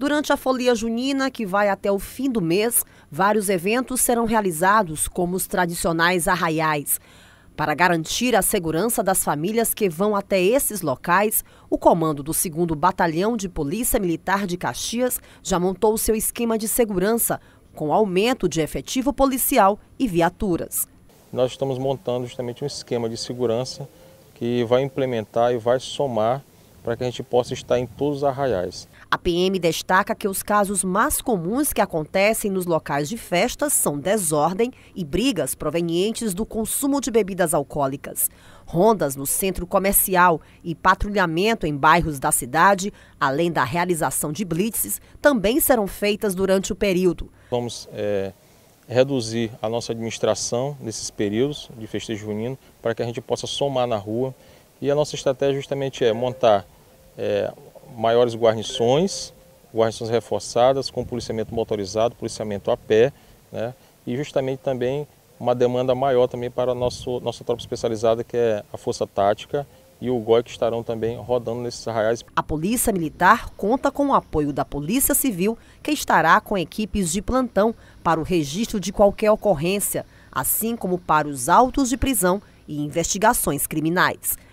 Durante a Folia Junina, que vai até o fim do mês, vários eventos serão realizados, como os tradicionais arraiais. Para garantir a segurança das famílias que vão até esses locais, o comando do 2 Batalhão de Polícia Militar de Caxias já montou seu esquema de segurança, com aumento de efetivo policial e viaturas. Nós estamos montando justamente um esquema de segurança que vai implementar e vai somar para que a gente possa estar em todos os arraiais. A PM destaca que os casos mais comuns que acontecem nos locais de festas são desordem e brigas provenientes do consumo de bebidas alcoólicas. Rondas no centro comercial e patrulhamento em bairros da cidade, além da realização de blitzes, também serão feitas durante o período. Vamos é, reduzir a nossa administração nesses períodos de festejo junino para que a gente possa somar na rua e a nossa estratégia justamente é montar é, maiores guarnições, guarnições reforçadas, com policiamento motorizado, policiamento a pé, né? e justamente também uma demanda maior também para a nosso, nossa tropa especializada, que é a Força Tática, e o GOI que estarão também rodando nesses arraiais. A Polícia Militar conta com o apoio da Polícia Civil, que estará com equipes de plantão para o registro de qualquer ocorrência, assim como para os autos de prisão e investigações criminais.